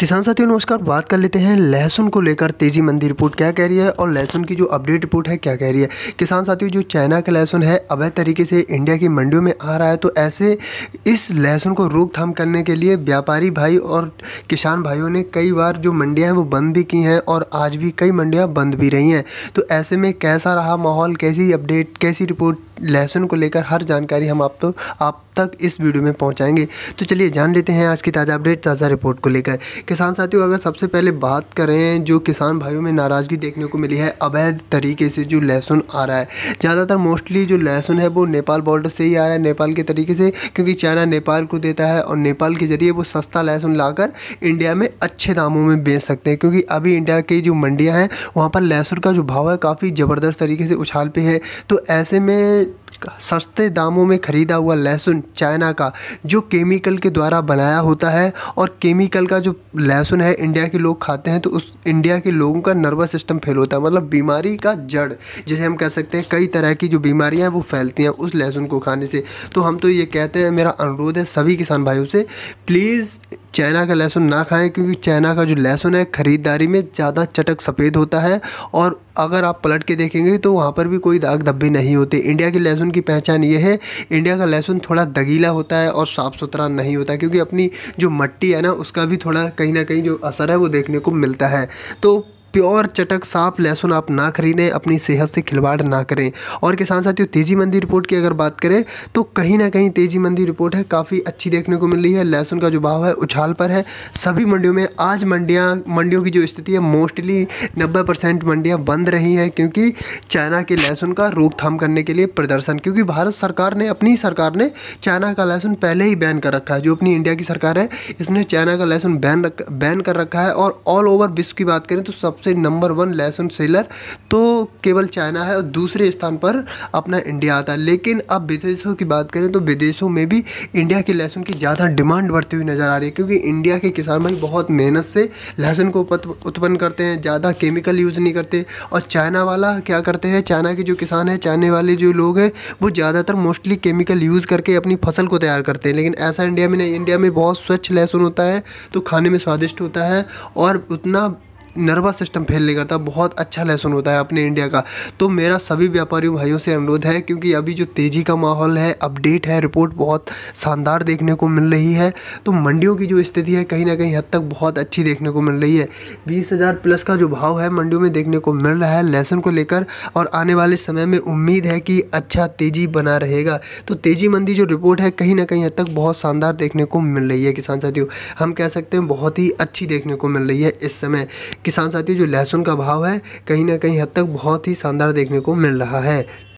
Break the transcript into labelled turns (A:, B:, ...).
A: किसान साथियों नमस्कार बात कर लेते हैं लहसुन को लेकर तेजी मंदी रिपोर्ट क्या कह रही है और लहसुन की जो अपडेट रिपोर्ट है क्या कह रही है किसान साथियों जो चाइना का लहसुन है अवैध तरीके से इंडिया की मंडियों में आ रहा है तो ऐसे इस लहसुन को रोकथाम करने के लिए व्यापारी भाई और किसान भाइयों ने कई बार जो मंडियाँ हैं वो बंद भी की हैं और आज भी कई मंडियाँ बंद भी रही हैं तो ऐसे में कैसा रहा माहौल कैसी अपडेट कैसी रिपोर्ट लहसुन को लेकर हर जानकारी हम आप तो आप तक इस वीडियो में पहुंचाएंगे तो चलिए जान लेते हैं आज की ताज़ा अपडेट ताज़ा रिपोर्ट को लेकर किसान साथियों अगर सबसे पहले बात करें जो किसान भाइयों में नाराज़गी देखने को मिली है अवैध तरीके से जो लहसुन आ रहा है ज़्यादातर मोस्टली जो लहसुन है वो नेपाल बॉर्डर से ही आ रहा है नेपाल के तरीके से क्योंकि चाइना नेपाल को देता है और नेपाल के ज़रिए वो सस्ता लहसुन ला इंडिया में अच्छे दामों में बेच सकते हैं क्योंकि अभी इंडिया की जो मंडियाँ हैं वहाँ पर लहसुन का जो भाव है काफ़ी ज़बरदस्त तरीके से उछाल पे है तो ऐसे में सस्ते दामों में ख़रीदा हुआ लहसुन चाइना का जो केमिकल के द्वारा बनाया होता है और केमिकल का जो लहसुन है इंडिया के लोग खाते हैं तो उस इंडिया के लोगों का नर्वस सिस्टम फेल होता है मतलब बीमारी का जड़ जिसे हम कह सकते हैं कई तरह की जो बीमारियाँ हैं वो फैलती हैं उस लहसुन को खाने से तो हम तो ये कहते हैं मेरा अनुरोध है सभी किसान भाइयों से प्लीज़ चाइना का लहसुन ना खाएं क्योंकि चाइना का जो लहसुन है ख़रीदारी में ज़्यादा चटक सफ़ेद होता है और अगर आप पलट के देखेंगे तो वहाँ पर भी कोई दाग धब्बे नहीं होते इंडिया के लहसुन की पहचान ये है इंडिया का लहसुन थोड़ा दगीला होता है और साफ़ सुथरा नहीं होता क्योंकि अपनी जो मट्टी है ना उसका भी थोड़ा कहीं ना कहीं जो असर है वो देखने को मिलता है तो प्योर चटक साफ लहसुन आप ना खरीदें अपनी सेहत से खिलवाड़ ना करें और किसान साथियों तेजी मंदी रिपोर्ट की अगर बात करें तो कहीं ना कहीं तेजी मंदी रिपोर्ट है काफ़ी अच्छी देखने को मिल रही है लहसुन का जो भाव है उछाल पर है सभी मंडियों में आज मंडियाँ मंडियों की जो स्थिति है मोस्टली नब्बे परसेंट मंडियाँ बंद रही हैं क्योंकि चाइना के लहसुन का रोकथाम करने के लिए प्रदर्शन क्योंकि भारत सरकार ने अपनी सरकार ने चाइना का लहसुन पहले ही बैन कर रखा है जो अपनी इंडिया की सरकार है इसने चाइना का लहसुन बैन बैन कर रखा है और ऑल ओवर विश्व की बात करें तो सब सबसे नंबर वन लहसुन सेलर तो केवल चाइना है और दूसरे स्थान पर अपना इंडिया आता है लेकिन अब विदेशों की बात करें तो विदेशों में भी इंडिया के लहसुन की ज़्यादा डिमांड बढ़ती हुई नज़र आ रही है क्योंकि इंडिया के किसान भाई बहुत मेहनत से लहसुन को उत्पन्न करते हैं ज़्यादा केमिकल यूज़ नहीं करते और चाइना वाला क्या करते हैं चाइना के जो किसान हैं चाइना वाले जो लोग हैं वो ज़्यादातर मोस्टली केमिकल यूज़ करके अपनी फसल को तैयार करते हैं लेकिन ऐसा इंडिया में नहीं इंडिया में बहुत स्वच्छ लहसुन होता है तो खाने में स्वादिष्ट होता है और उतना नर्वस सिस्टम फेल नहीं करता बहुत अच्छा लहसुन होता है अपने इंडिया का तो मेरा सभी व्यापारी भाइयों से अनुरोध है क्योंकि अभी जो तेज़ी का माहौल है अपडेट है रिपोर्ट बहुत शानदार देखने को मिल रही है तो मंडियों की जो स्थिति है कहीं ना कहीं हद तक बहुत अच्छी देखने को मिल रही है बीस हज़ार प्लस का जो भाव है मंडियों में देखने को मिल रहा है लहसुन को लेकर और आने वाले समय में उम्मीद है कि अच्छा तेज़ी बना रहेगा तो तेज़ी मंदी जो रिपोर्ट है कहीं ना कहीं हद तक बहुत शानदार देखने को मिल रही है किसान साथियों हम कह सकते हैं बहुत ही अच्छी देखने को मिल रही है इस समय किसान साथियों जो लहसुन का भाव है कहीं ना कहीं हद तक बहुत ही शानदार देखने को मिल रहा है